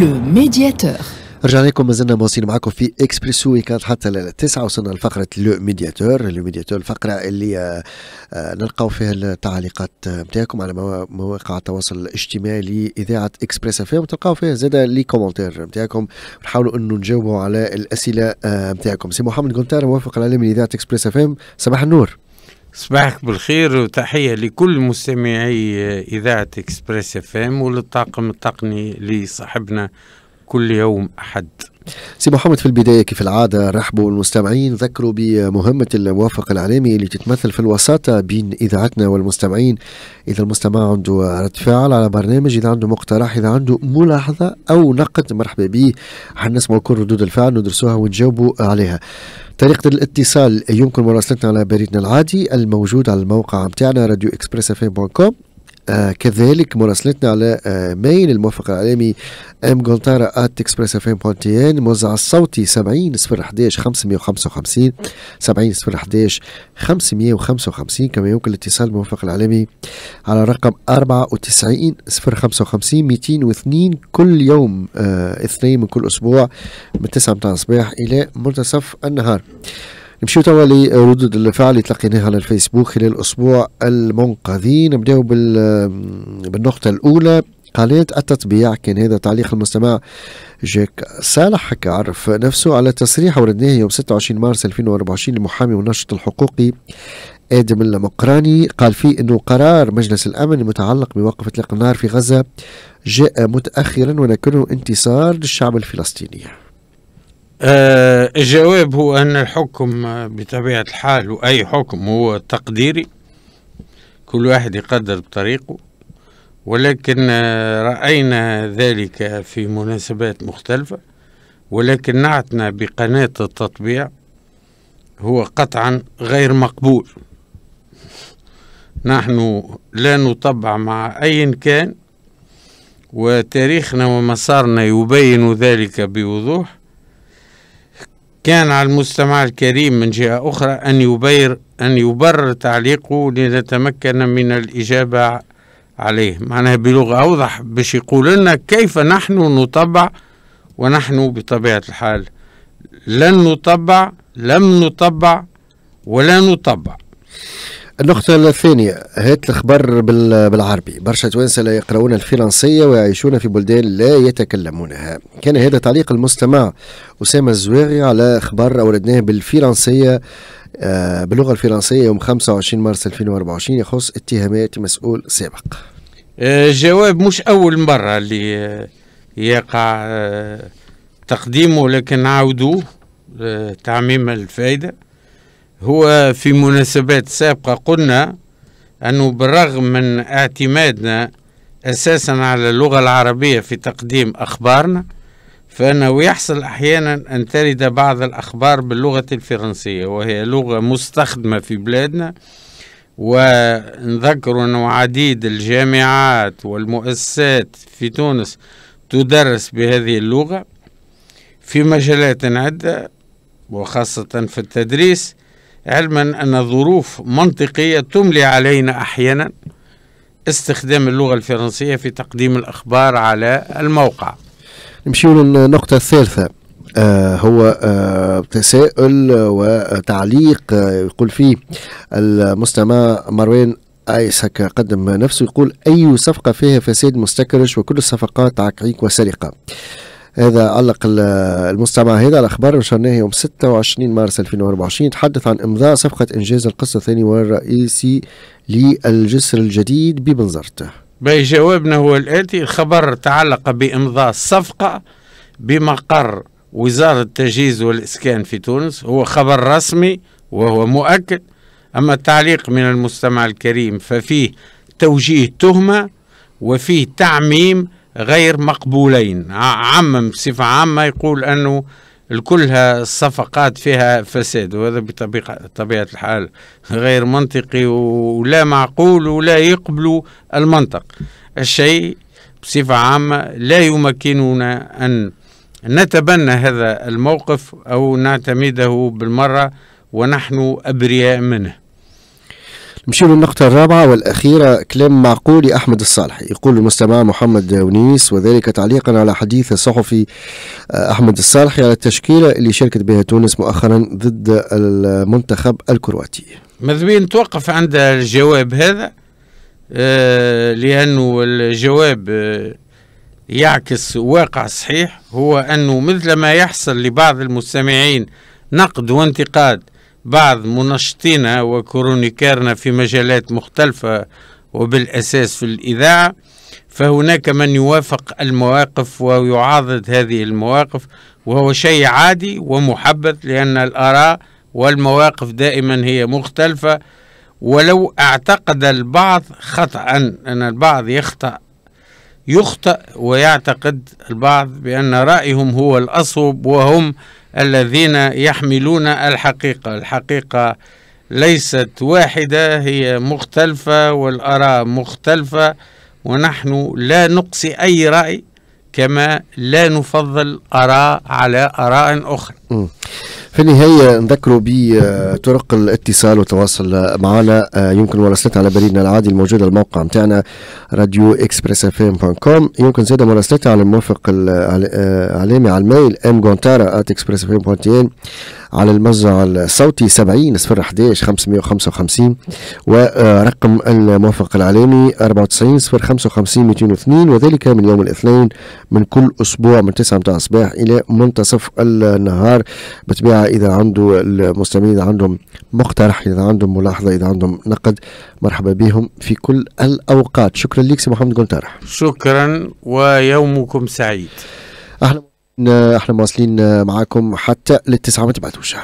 لو ميدياتور رجعنا لكم مازلنا مواصلين معكم في اكسبريسو كانت حتى للتسعة وصلنا لفقرة لو ميدياتور لو ميدياتور الفقرة اللي آه، آه، نلقاو فيها التعليقات نتاعكم آه، على مواقع التواصل الاجتماعي لإذاعة اكسبريس اف ام تلقاو فيها زادة لي كومنتير نتاعكم نحاولوا انه نجاوبوا على الأسئلة نتاعكم سي محمد قنتار موافق العالمي لإذاعة اكسبريس اف ام صباح النور صباحك بالخير وتحية لكل مستمعي إذاعة إكسبريس اف ام وللطاقم التقني لصاحبنا كل يوم أحد سي محمد في البدايه كيف العاده رحبوا بالمستمعين ذكروا بمهمه الموافق الاعلامي اللي تتمثل في الوساطه بين اذاعتنا والمستمعين اذا المستمع عنده رد فعل على برنامج اذا عنده مقترح اذا عنده ملاحظه او نقد مرحبا به حنسمعوا كل ردود الفعل ندرسوها ونجاوبوا عليها طريقة الاتصال يمكن مراسلتنا على بريدنا العادي الموجود على الموقع متاعنا راديو اكسبريس اف كوم آه، كذلك مراسلتنا على مين آه، ميل الموفق الإعلامي ام جونتارا ات اكسبريس اف ام ان الموزع الصوتي 70 صفر 11 555 70 صفر 11 555 كما يمكن الاتصال بالموفق الإعلامي على رقم 94 صفر 55 202 كل يوم آه، اثنين من كل أسبوع من 9 متاع الصباح إلى منتصف النهار. نمشيو توا لردود الفعل اللي تلقيناها على الفيسبوك خلال الاسبوع المنقذين نبداو بال بالنقطه الاولى قالت التطبيع كان هذا تعليق المستمع جاك صالح حكى عرف نفسه على تصريح وردناه يوم 26 مارس 2024 لمحامي والناشط الحقوقي آدم المقراني قال فيه أنه قرار مجلس الأمن المتعلق بوقف إطلاق النار في غزة جاء متأخرا ولكنه انتصار للشعب الفلسطيني آه الجواب هو أن الحكم بطبيعة الحال وأي حكم هو تقديري كل واحد يقدر بطريقه ولكن آه، رأينا ذلك في مناسبات مختلفة ولكن نعتنا بقناة التطبيع هو قطعا غير مقبول نحن لا نطبع مع أي كان وتاريخنا ومسارنا يبين ذلك بوضوح كان على المستمع الكريم من جهة أخرى أن يبير أن يبرر تعليقه لنتمكن من الإجابة عليه معناها بلغة أوضح باش يقول لنا كيف نحن نطبع ونحن بطبيعة الحال لن نطبع لم نطبع ولا نطبع النقطة الثانية هات الخبر بالعربي برشا توانسة لا يقرؤون الفرنسية ويعيشون في بلدان لا يتكلمونها كان هذا تعليق المستمع أسامة الزواغي على خبر أوردناه بالفرنسية آه، باللغة الفرنسية يوم 25 مارس 2024 يخص اتهامات مسؤول سابق الجواب آه، مش أول مرة اللي يقع آه، تقديمه لكن عاودوه تعميم الفائدة هو في مناسبات سابقة قلنا أنه بالرغم من اعتمادنا أساسا على اللغة العربية في تقديم أخبارنا فإنه يحصل أحيانا أن ترد بعض الأخبار باللغة الفرنسية وهي لغة مستخدمة في بلادنا ونذكر أنه عديد الجامعات والمؤسسات في تونس تدرس بهذه اللغة في مجالات عدة وخاصة في التدريس علما أن ظروف منطقية تملي علينا أحيانا استخدام اللغة الفرنسية في تقديم الأخبار على الموقع نمشيو للنقطة الثالثة آه هو آه تساؤل وتعليق آه يقول فيه المستمع مروان ايسك قدم نفسه يقول اي صفقه فيها فساد مستكرش وكل الصفقات عقيق وسرقه هذا علق المستمع هذا الاخبار نشرناه يوم 26 مارس 2024 تحدث عن امضاء صفقه انجاز القصه الثاني والرئيسي للجسر الجديد ببنزرت. باي جوابنا هو الاتي الخبر تعلق بامضاء صفقه بمقر وزاره التجهيز والاسكان في تونس هو خبر رسمي وهو مؤكد اما التعليق من المستمع الكريم ففيه توجيه تهمه وفيه تعميم غير مقبولين عمم بصفة عامة يقول أنه كلها الصفقات فيها فساد وهذا بطبيعة الحال غير منطقي ولا معقول ولا يقبل المنطق الشيء بصفة عامة لا يمكننا أن نتبنى هذا الموقف أو نعتمده بالمرة ونحن أبرياء منه نمشي للنقطة الرابعة والأخيرة كلام معقول لأحمد الصالحي يقول المستمع محمد ونيس وذلك تعليقا على حديث الصحفي آه، أحمد الصالحي على التشكيلة اللي شاركت بها تونس مؤخرا ضد المنتخب الكرواتي ماذا بيا نتوقف عند الجواب هذا آه، لأنه الجواب آه، يعكس واقع صحيح هو أنه مثل ما يحصل لبعض المستمعين نقد وانتقاد بعض منشطينا وكرونيكارنا في مجالات مختلفة وبالأساس في الإذاعة فهناك من يوافق المواقف ويعارض هذه المواقف وهو شيء عادي ومحبذ لأن الآراء والمواقف دائما هي مختلفة ولو اعتقد البعض خطأ أن البعض يخطأ يخطأ ويعتقد البعض بأن رأيهم هو الأصوب وهم الذين يحملون الحقيقة الحقيقة ليست واحدة هي مختلفة والآراء مختلفة ونحن لا نقصي أي رأي كما لا نفضل آراء على آراء أخرى في النهاية نذكروا بطرق الاتصال والتواصل معنا آه، يمكن مراسلتنا على بريدنا العادي الموجود على الموقع نتاعنا راديو اكسبريس اف ام كوم يمكن زاده مراسلتنا على الموافق الاعلامي آه، على الميل ام جونتارا ات اكسبريس اف ام ان على الموزع الصوتي 70 صفر 11 555 ورقم الموافق العالمي 94 صفر 55 202 وذلك من يوم الاثنين من كل اسبوع من 9 متاع الصباح الى منتصف النهار بطبيعه اذا عنده المستمعين اذا عندهم مقترح اذا عندهم ملاحظه اذا عندهم نقد مرحبا بهم في كل الاوقات شكرا لك سي محمد قنترح شكرا ويومكم سعيد اهلا احنا مواصلين معاكم حتى للتسعة ما تبعتوش